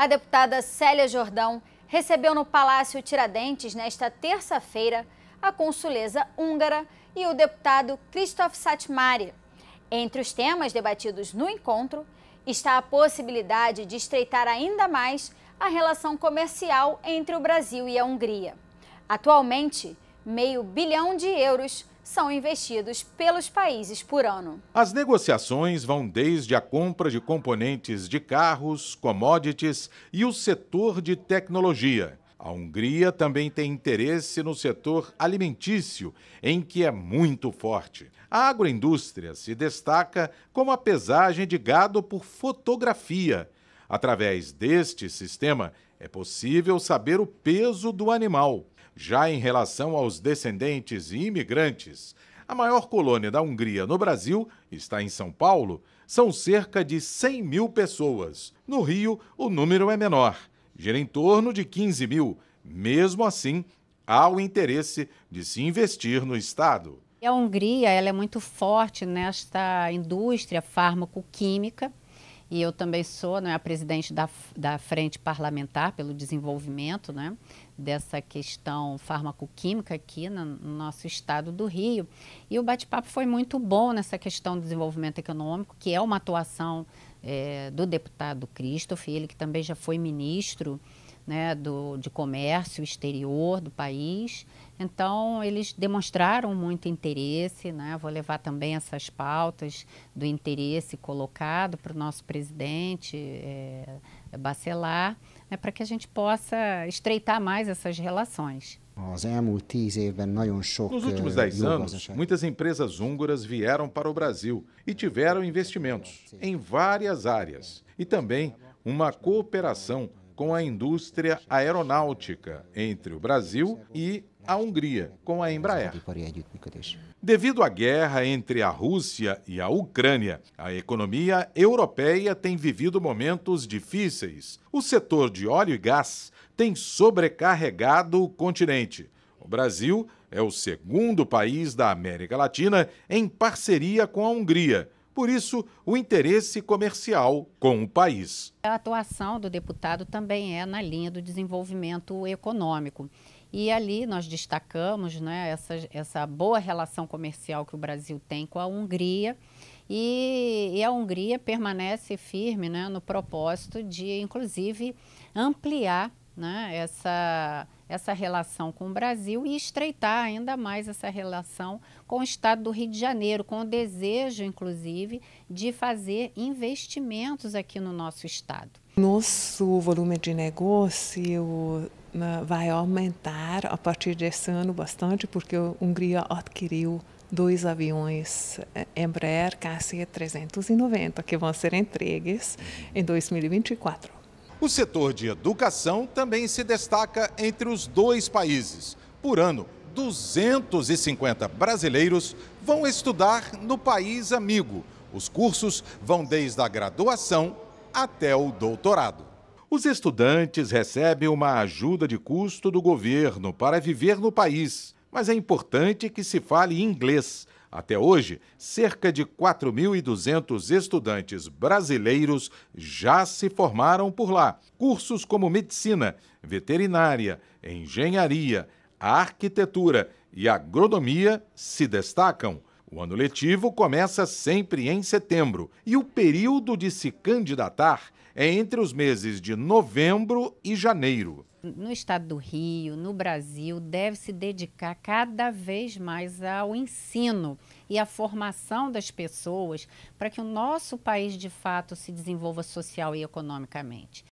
a deputada Célia Jordão recebeu no Palácio Tiradentes, nesta terça-feira, a consuleza húngara e o deputado Christoph Satmari. Entre os temas debatidos no encontro está a possibilidade de estreitar ainda mais a relação comercial entre o Brasil e a Hungria. Atualmente, meio bilhão de euros são investidos pelos países por ano. As negociações vão desde a compra de componentes de carros, commodities e o setor de tecnologia. A Hungria também tem interesse no setor alimentício, em que é muito forte. A agroindústria se destaca como a pesagem de gado por fotografia. Através deste sistema, é possível saber o peso do animal. Já em relação aos descendentes e imigrantes, a maior colônia da Hungria no Brasil está em São Paulo. São cerca de 100 mil pessoas. No Rio, o número é menor, gira em torno de 15 mil. Mesmo assim, há o interesse de se investir no Estado. A Hungria ela é muito forte nesta né? indústria farmacoquímica e eu também sou né, a presidente da, da Frente Parlamentar pelo Desenvolvimento né, dessa questão farmacoquímica aqui no, no nosso estado do Rio. E o bate-papo foi muito bom nessa questão do desenvolvimento econômico, que é uma atuação é, do deputado Christoph, ele que também já foi ministro né, do, de comércio exterior do país então, eles demonstraram muito interesse, né? Vou levar também essas pautas do interesse colocado para o nosso presidente é, Bacelar, né? para que a gente possa estreitar mais essas relações. Nos últimos dez anos, muitas empresas húngaras vieram para o Brasil e tiveram investimentos em várias áreas e também uma cooperação com a indústria aeronáutica entre o Brasil e a Hungria, com a Embraer. Devido à guerra entre a Rússia e a Ucrânia, a economia europeia tem vivido momentos difíceis. O setor de óleo e gás tem sobrecarregado o continente. O Brasil é o segundo país da América Latina em parceria com a Hungria por isso, o interesse comercial com o país. A atuação do deputado também é na linha do desenvolvimento econômico. E ali nós destacamos né, essa, essa boa relação comercial que o Brasil tem com a Hungria. E, e, a Hungria permanece firme né, no propósito de, inclusive, ampliar né, essa, essa relação com o Brasil e estreitar ainda mais essa relação com o estado do Rio de Janeiro, com o desejo, inclusive, de fazer investimentos aqui no nosso estado. Nosso volume de negócio né, vai aumentar a partir desse ano bastante, porque a Hungria adquiriu dois aviões eh, Embraer KC-390 que vão ser entregues em 2024. O setor de educação também se destaca entre os dois países. Por ano, 250 brasileiros vão estudar no país amigo. Os cursos vão desde a graduação até o doutorado. Os estudantes recebem uma ajuda de custo do governo para viver no país, mas é importante que se fale inglês até hoje, cerca de 4.200 estudantes brasileiros já se formaram por lá. Cursos como medicina, veterinária, engenharia, arquitetura e agronomia se destacam. O ano letivo começa sempre em setembro e o período de se candidatar é entre os meses de novembro e janeiro no estado do Rio, no Brasil, deve se dedicar cada vez mais ao ensino e à formação das pessoas para que o nosso país de fato se desenvolva social e economicamente.